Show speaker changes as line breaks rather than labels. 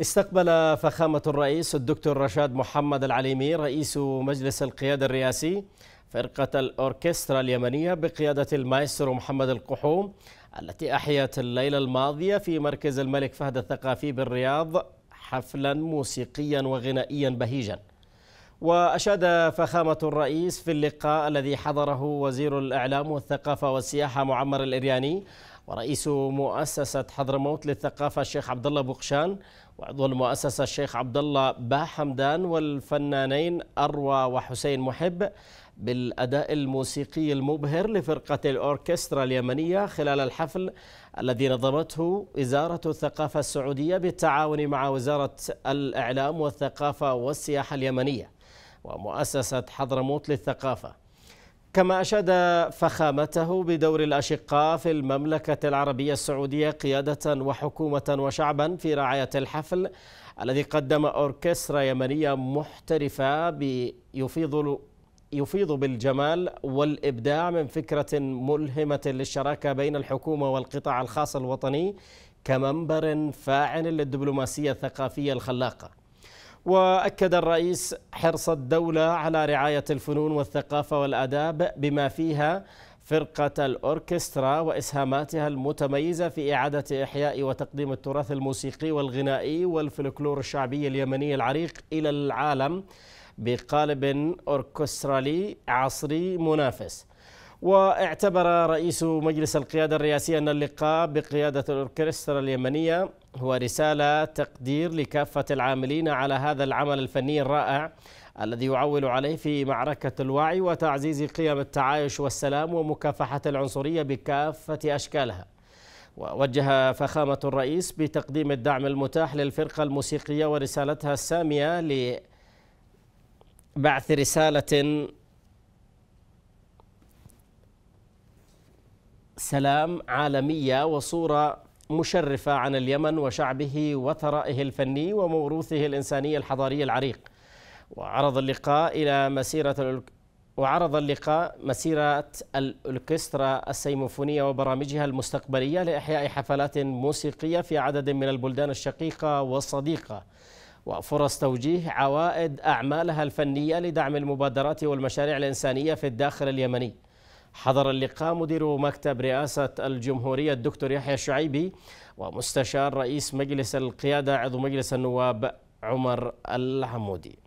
استقبل فخامة الرئيس الدكتور رشاد محمد العليمي رئيس مجلس القيادة الرئاسي فرقة الأوركسترا اليمنية بقيادة المايسترو محمد القحوم التي أحيت الليلة الماضية في مركز الملك فهد الثقافي بالرياض حفلا موسيقيا وغنائيا بهيجا وأشاد فخامة الرئيس في اللقاء الذي حضره وزير الإعلام والثقافة والسياحة معمر الإرياني ورئيس مؤسسة حضرموت للثقافة الشيخ عبد الله بقشان وعضو المؤسسة الشيخ عبد الله با حمدان والفنانين أروى وحسين محب بالأداء الموسيقي المبهر لفرقة الأوركسترا اليمنية خلال الحفل الذي نظمته وزارة الثقافة السعودية بالتعاون مع وزارة الإعلام والثقافة والسياحة اليمنية ومؤسسة حضرموت للثقافة كما أشاد فخامته بدور الأشقاء في المملكة العربية السعودية قيادة وحكومة وشعبا في رعاية الحفل الذي قدم أوركسترا يمنية محترفة يفيض يفيض بالجمال والإبداع من فكرة ملهمة للشراكة بين الحكومة والقطاع الخاص الوطني كمنبر فاعل للدبلوماسية الثقافية الخلاقة وأكد الرئيس حرص الدولة على رعاية الفنون والثقافة والآداب بما فيها فرقة الأوركسترا وإسهاماتها المتميزة في إعادة إحياء وتقديم التراث الموسيقي والغنائي والفلكلور الشعبي اليمني العريق إلى العالم بقالب أوركسترالي عصري منافس واعتبر رئيس مجلس القيادة الرئاسي أن اللقاء بقيادة الأوركسترا اليمنية هو رسالة تقدير لكافة العاملين على هذا العمل الفني الرائع الذي يعول عليه في معركة الوعي وتعزيز قيم التعايش والسلام ومكافحة العنصرية بكافة أشكالها ووجه فخامة الرئيس بتقديم الدعم المتاح للفرقة الموسيقية ورسالتها السامية لبعث رسالة سلام عالمية وصورة مشرفة عن اليمن وشعبه وثرائه الفني وموروثه الإنساني الحضاري العريق وعرض اللقاء إلى مسيرة وعرض اللقاء مسيرة الأوركسترا السيمفونية وبرامجها المستقبلية لإحياء حفلات موسيقية في عدد من البلدان الشقيقة والصديقة وفرص توجيه عوائد أعمالها الفنية لدعم المبادرات والمشاريع الإنسانية في الداخل اليمني حضر اللقاء مدير مكتب رئاسة الجمهورية الدكتور يحيى الشعيبي ومستشار رئيس مجلس القيادة عضو مجلس النواب عمر العمودي